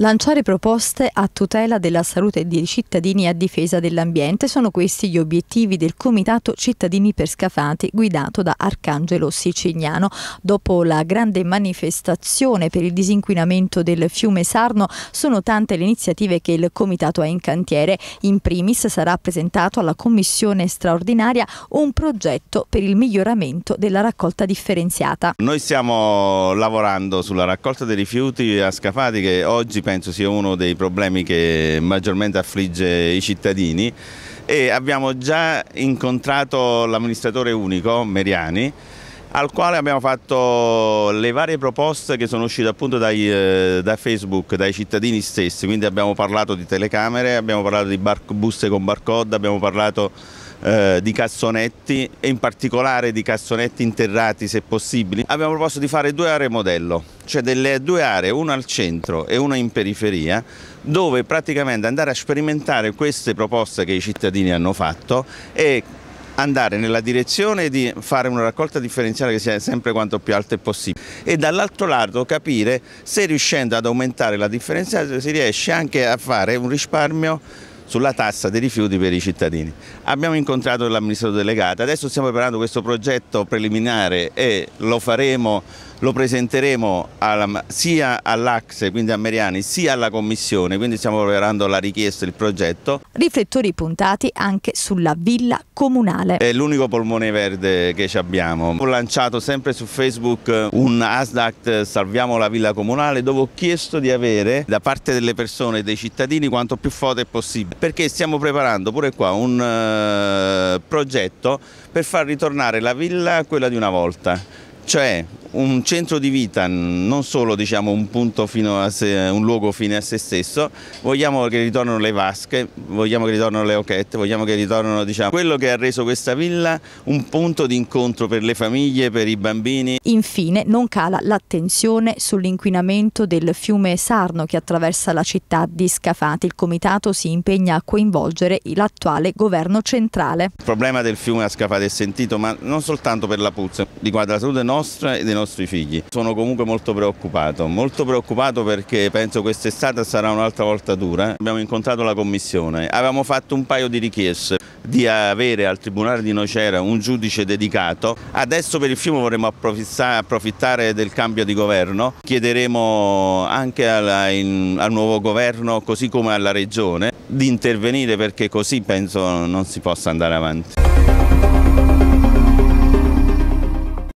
Lanciare proposte a tutela della salute dei cittadini e a difesa dell'ambiente sono questi gli obiettivi del Comitato Cittadini per Scafati guidato da Arcangelo Sicignano. Dopo la grande manifestazione per il disinquinamento del fiume Sarno sono tante le iniziative che il Comitato ha in cantiere. In primis sarà presentato alla Commissione straordinaria un progetto per il miglioramento della raccolta differenziata. Noi stiamo lavorando sulla raccolta dei rifiuti a Scafati che oggi penso sia uno dei problemi che maggiormente affligge i cittadini e abbiamo già incontrato l'amministratore unico Meriani al quale abbiamo fatto le varie proposte che sono uscite appunto dai, eh, da Facebook, dai cittadini stessi, quindi abbiamo parlato di telecamere, abbiamo parlato di buste con barcode, abbiamo parlato eh, di cassonetti e in particolare di cassonetti interrati se possibile, Abbiamo proposto di fare due aree modello, cioè delle due aree, una al centro e una in periferia, dove praticamente andare a sperimentare queste proposte che i cittadini hanno fatto e andare nella direzione di fare una raccolta differenziale che sia sempre quanto più alta possibile e dall'altro lato capire se riuscendo ad aumentare la differenziale si riesce anche a fare un risparmio sulla tassa dei rifiuti per i cittadini. Abbiamo incontrato l'amministratore delegato, adesso stiamo preparando questo progetto preliminare e lo faremo lo presenteremo alla, sia all'Axe, quindi a Meriani, sia alla Commissione, quindi stiamo preparando la richiesta, il progetto. Riflettori puntati anche sulla villa comunale. È l'unico polmone verde che abbiamo. Ho lanciato sempre su Facebook eh, un Asdac Salviamo la villa comunale dove ho chiesto di avere da parte delle persone dei cittadini quanto più foto è possibile perché stiamo preparando pure qua un eh, progetto per far ritornare la villa a quella di una volta cioè un centro di vita, non solo diciamo, un, se, un, luogo fine a se stesso, vogliamo che ritornino le vasche, vogliamo che ritornino le occhette, vogliamo che ritornino diciamo, quello che ha reso questa villa un punto di incontro per le famiglie, per i bambini. Infine non cala l'attenzione sull'inquinamento del fiume Sarno che attraversa la città di Scafati. Il comitato si impegna a coinvolgere l'attuale governo centrale. Il problema del fiume a Scafati è sentito ma non soltanto per la puzza, riguarda la salute nostra e del nostri figli. Sono comunque molto preoccupato, molto preoccupato perché penso quest'estate sarà un'altra volta dura. Abbiamo incontrato la commissione, avevamo fatto un paio di richieste di avere al Tribunale di Nocera un giudice dedicato. Adesso per il fiume vorremmo approfittare del cambio di governo, chiederemo anche alla, in, al nuovo governo, così come alla Regione, di intervenire perché così penso non si possa andare avanti.